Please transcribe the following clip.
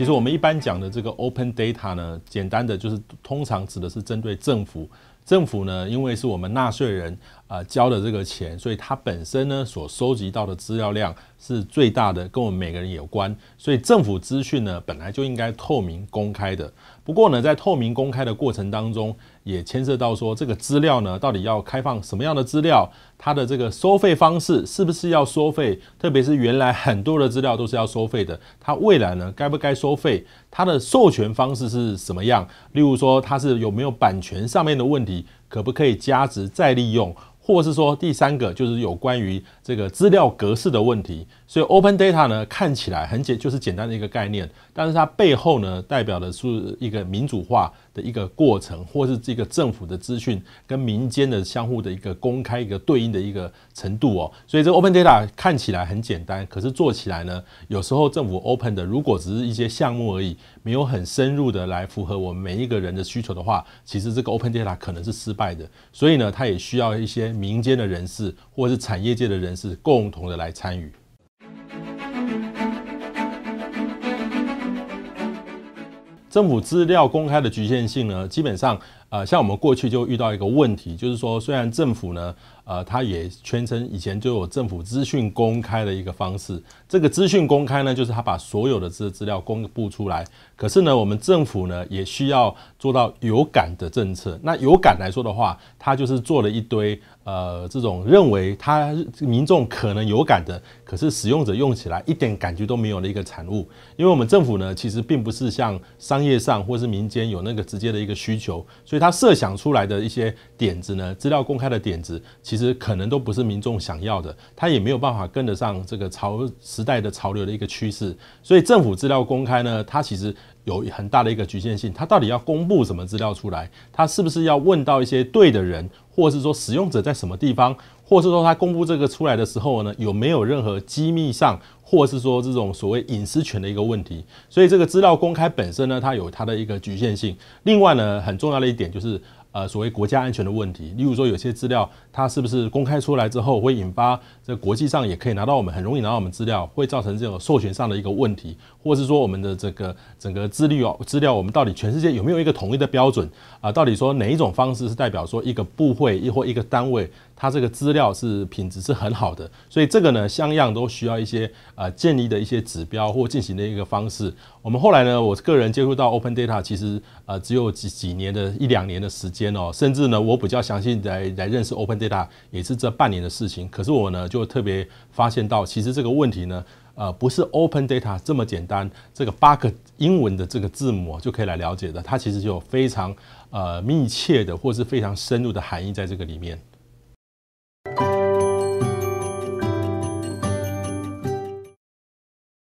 其实我们一般讲的这个 open data 呢，简单的就是通常指的是针对政府，政府呢，因为是我们纳税人。啊，交的这个钱，所以它本身呢，所收集到的资料量是最大的，跟我们每个人有关。所以政府资讯呢，本来就应该透明公开的。不过呢，在透明公开的过程当中，也牵涉到说，这个资料呢，到底要开放什么样的资料？它的这个收费方式是不是要收费？特别是原来很多的资料都是要收费的，它未来呢，该不该收费？它的授权方式是什么样？例如说，它是有没有版权上面的问题？可不可以加值再利用？或是说第三个就是有关于这个资料格式的问题，所以 Open Data 呢看起来很简，就是简单的一个概念，但是它背后呢代表的是一个民主化。的一个过程，或是这个政府的资讯跟民间的相互的一个公开、一个对应的一个程度哦。所以这 open data 看起来很简单，可是做起来呢，有时候政府 open 的如果只是一些项目而已，没有很深入的来符合我们每一个人的需求的话，其实这个 open data 可能是失败的。所以呢，它也需要一些民间的人士，或是产业界的人士共同的来参与。政府资料公开的局限性呢，基本上。呃，像我们过去就遇到一个问题，就是说，虽然政府呢，呃，他也宣称以前就有政府资讯公开的一个方式，这个资讯公开呢，就是他把所有的这资料公布出来。可是呢，我们政府呢，也需要做到有感的政策。那有感来说的话，他就是做了一堆，呃，这种认为他民众可能有感的，可是使用者用起来一点感觉都没有的一个产物。因为我们政府呢，其实并不是像商业上或是民间有那个直接的一个需求，所以。他设想出来的一些点子呢，资料公开的点子，其实可能都不是民众想要的，他也没有办法跟得上这个潮时代的潮流的一个趋势，所以政府资料公开呢，它其实有很大的一个局限性。它到底要公布什么资料出来？它是不是要问到一些对的人，或是说使用者在什么地方？或是说他公布这个出来的时候呢，有没有任何机密上，或是说这种所谓隐私权的一个问题？所以这个资料公开本身呢，它有它的一个局限性。另外呢，很重要的一点就是。呃，所谓国家安全的问题，例如说有些资料，它是不是公开出来之后会引发这国际上也可以拿到我们，很容易拿到我们资料，会造成这种授权上的一个问题，或是说我们的这个整个资历哦资料，我们到底全世界有没有一个统一的标准啊？到底说哪一种方式是代表说一个部会亦或一个单位，它这个资料是品质是很好的？所以这个呢，相样都需要一些呃建立的一些指标或进行的一个方式。我们后来呢，我个人接触到 Open Data 其实呃只有几几年的一两年的时间。间哦，甚至呢，我比较详细来来认识 Open Data 也是这半年的事情。可是我呢，就特别发现到，其实这个问题呢，呃，不是 Open Data 这么简单，这个八个英文的这个字母就可以来了解的，它其实就有非常呃密切的，或是非常深入的含义在这个里面。